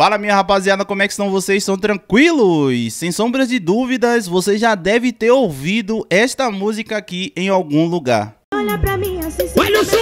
Fala minha rapaziada, como é que estão vocês? Estão tranquilos? Sem sombras de dúvidas, você já deve ter ouvido esta música aqui em algum lugar. Olha pra mim assim, Olha o som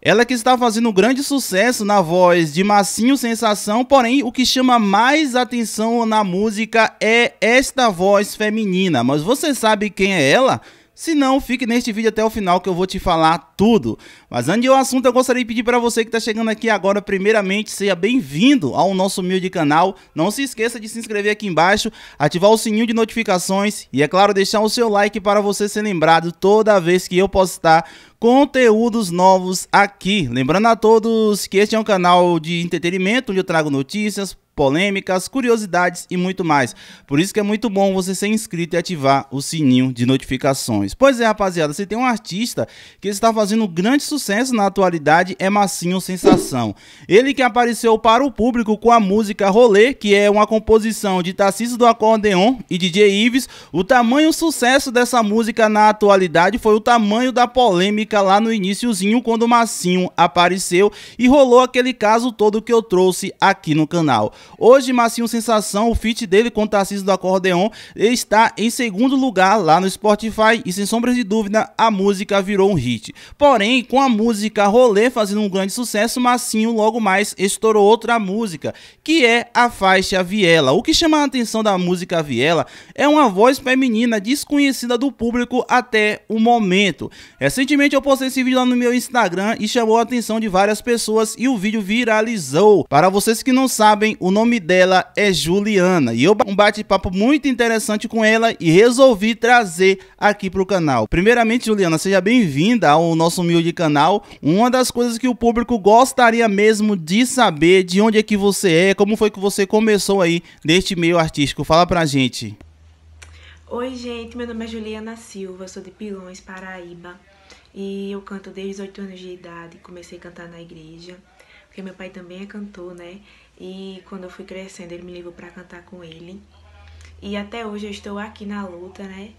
Ela que está fazendo um grande sucesso na voz de Massinho Sensação, porém o que chama mais atenção na música é esta voz feminina. Mas você sabe quem é ela? Se não, fique neste vídeo até o final que eu vou te falar tudo. Mas antes de um assunto, eu gostaria de pedir para você que está chegando aqui agora, primeiramente, seja bem-vindo ao nosso humilde canal. Não se esqueça de se inscrever aqui embaixo, ativar o sininho de notificações e, é claro, deixar o seu like para você ser lembrado toda vez que eu postar conteúdos novos aqui. Lembrando a todos que este é um canal de entretenimento onde eu trago notícias, polêmicas, curiosidades e muito mais. Por isso que é muito bom você ser inscrito e ativar o sininho de notificações. Pois é, rapaziada, você tem um artista que está fazendo grande sucesso na atualidade, é Massinho Sensação. Ele que apareceu para o público com a música Rolê, que é uma composição de Tarcísio do Acordeon e DJ Ives. O tamanho sucesso dessa música na atualidade foi o tamanho da polêmica lá no iníciozinho quando o Massinho apareceu e rolou aquele caso todo que eu trouxe aqui no canal. Hoje, Massinho Sensação, o feat dele com o Tarcísio do Acordeon, está em segundo lugar lá no Spotify e, sem sombras de dúvida, a música virou um hit. Porém, com a música Rolê fazendo um grande sucesso, Massinho logo mais estourou outra música, que é a faixa Viela. O que chama a atenção da música Viela é uma voz feminina desconhecida do público até o momento. Recentemente eu postei esse vídeo lá no meu Instagram e chamou a atenção de várias pessoas e o vídeo viralizou. Para vocês que não sabem, o o nome dela é Juliana e eu um bate-papo muito interessante com ela e resolvi trazer aqui para o canal. Primeiramente, Juliana, seja bem-vinda ao nosso humilde canal. Uma das coisas que o público gostaria mesmo de saber de onde é que você é, como foi que você começou aí neste meio artístico. Fala pra gente. Oi, gente. Meu nome é Juliana Silva, sou de Pilões, Paraíba. E eu canto desde os 8 anos de idade, comecei a cantar na igreja porque meu pai também é cantor, né? E quando eu fui crescendo, ele me levou para cantar com ele. E até hoje eu estou aqui na luta, né?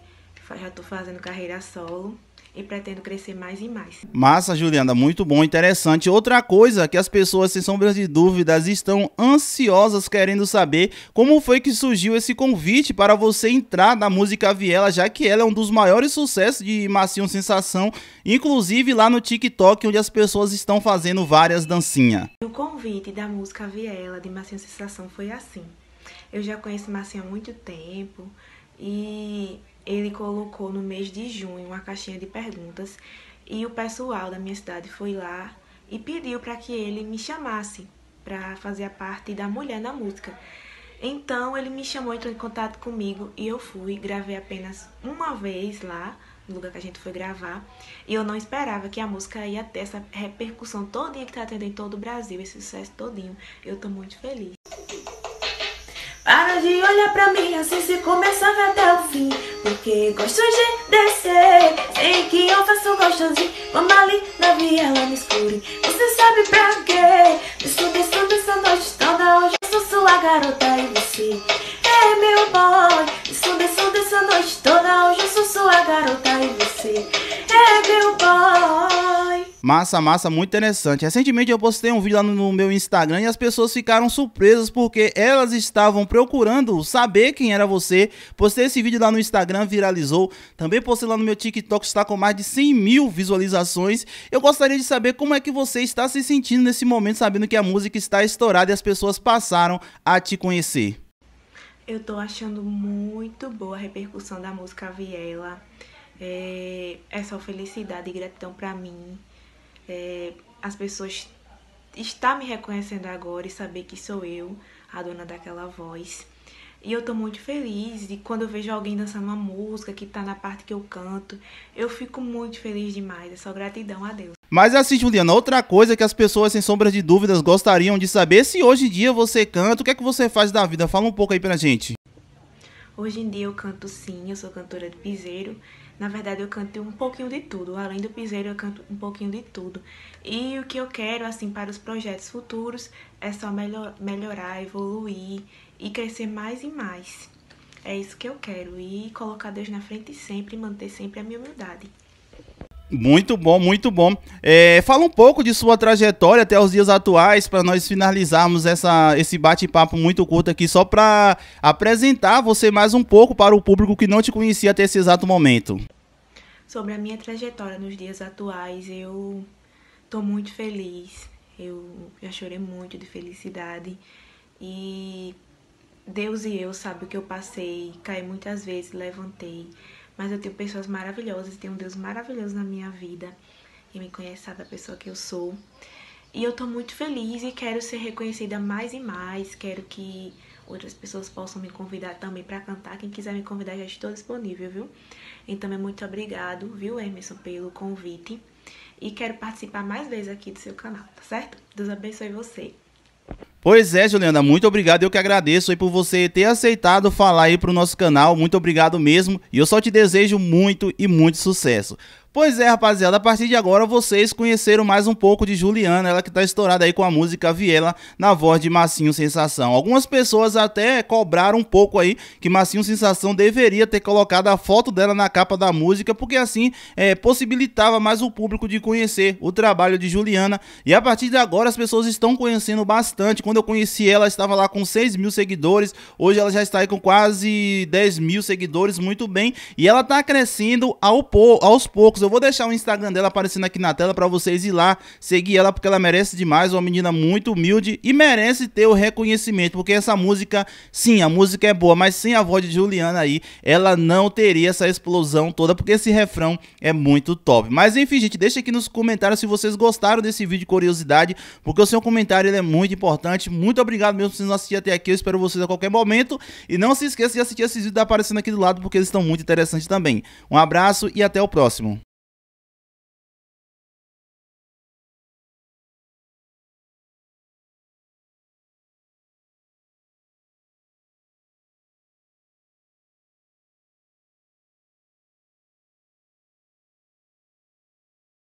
Já estou fazendo carreira solo e pretendo crescer mais e mais. Massa, Juliana, muito bom, interessante. Outra coisa que as pessoas, sem sombras de dúvidas, estão ansiosas querendo saber como foi que surgiu esse convite para você entrar na música Viela, já que ela é um dos maiores sucessos de Macio Sensação, inclusive lá no TikTok, onde as pessoas estão fazendo várias dancinhas. O convite da música Viela de Macio Sensação foi assim. Eu já conheço Macio há muito tempo e ele colocou no mês de junho uma caixinha de perguntas e o pessoal da minha cidade foi lá e pediu para que ele me chamasse para fazer a parte da mulher na música. Então ele me chamou, entrou em contato comigo e eu fui, gravei apenas uma vez lá, no lugar que a gente foi gravar, e eu não esperava que a música ia ter essa repercussão todinha que tá tendo em todo o Brasil, esse sucesso todinho. Eu tô muito feliz. Para de olhar pra mim, assim se começava até o fim. Porque gosto de descer Sei que eu faço gosto de Vamos ali na viela me escure Você sabe pra quê Me subi, subi, noite toda Hoje eu sou sua garota e você É meu boy Me subi, subi, noite toda Hoje eu sou sua garota e você É meu boy Massa, massa, muito interessante. Recentemente eu postei um vídeo lá no meu Instagram e as pessoas ficaram surpresas porque elas estavam procurando saber quem era você. Postei esse vídeo lá no Instagram, viralizou. Também postei lá no meu TikTok, está com mais de 100 mil visualizações. Eu gostaria de saber como é que você está se sentindo nesse momento, sabendo que a música está estourada e as pessoas passaram a te conhecer. Eu tô achando muito boa a repercussão da música Viela. É, é só felicidade e gratidão para mim é, as pessoas estão me reconhecendo agora e saber que sou eu, a dona daquela voz. E eu tô muito feliz e quando eu vejo alguém dançando uma música que tá na parte que eu canto, eu fico muito feliz demais. É só gratidão a Deus. Mas assim, Juliana, outra coisa que as pessoas, sem sombra de dúvidas, gostariam de saber se hoje em dia você canta, o que é que você faz da vida? Fala um pouco aí pra gente. Hoje em dia eu canto sim, eu sou cantora de piseiro na verdade, eu canto um pouquinho de tudo. Além do piseiro, eu canto um pouquinho de tudo. E o que eu quero, assim, para os projetos futuros é só melhor, melhorar, evoluir e crescer mais e mais. É isso que eu quero. E colocar Deus na frente sempre, e manter sempre a minha humildade. Muito bom, muito bom. É, fala um pouco de sua trajetória até os dias atuais, para nós finalizarmos essa, esse bate-papo muito curto aqui, só para apresentar você mais um pouco para o público que não te conhecia até esse exato momento. Sobre a minha trajetória nos dias atuais, eu estou muito feliz. Eu já chorei muito de felicidade. E Deus e eu sabe o que eu passei, caí muitas vezes, levantei. Mas eu tenho pessoas maravilhosas, tenho um Deus maravilhoso na minha vida e me conhece sabe a pessoa que eu sou. E eu tô muito feliz e quero ser reconhecida mais e mais. Quero que outras pessoas possam me convidar também para cantar. Quem quiser me convidar, já estou disponível, viu? Então é muito obrigado, viu, Emerson, pelo convite. E quero participar mais vezes aqui do seu canal, tá certo? Deus abençoe você. Pois é, Juliana, muito obrigado. Eu que agradeço aí por você ter aceitado falar aí o nosso canal. Muito obrigado mesmo. E eu só te desejo muito e muito sucesso. Pois é, rapaziada, a partir de agora vocês conheceram mais um pouco de Juliana, ela que tá estourada aí com a música Viela na voz de Massinho Sensação. Algumas pessoas até cobraram um pouco aí que Massinho Sensação deveria ter colocado a foto dela na capa da música, porque assim é, possibilitava mais o público de conhecer o trabalho de Juliana. E a partir de agora as pessoas estão conhecendo bastante. Quando eu conheci ela, estava lá com 6 mil seguidores, hoje ela já está aí com quase 10 mil seguidores, muito bem. E ela tá crescendo ao po aos poucos Marcos. Eu vou deixar o Instagram dela aparecendo aqui na tela para vocês ir lá seguir ela, porque ela merece demais. Uma menina muito humilde e merece ter o reconhecimento, porque essa música, sim, a música é boa, mas sem a voz de Juliana aí, ela não teria essa explosão toda, porque esse refrão é muito top. Mas enfim, gente, deixa aqui nos comentários se vocês gostaram desse vídeo de curiosidade, porque o seu comentário ele é muito importante. Muito obrigado mesmo por vocês assistir até aqui. Eu espero vocês a qualquer momento. E não se esqueça de assistir esses vídeos aparecendo aqui do lado, porque eles estão muito interessantes também. Um abraço e até o próximo.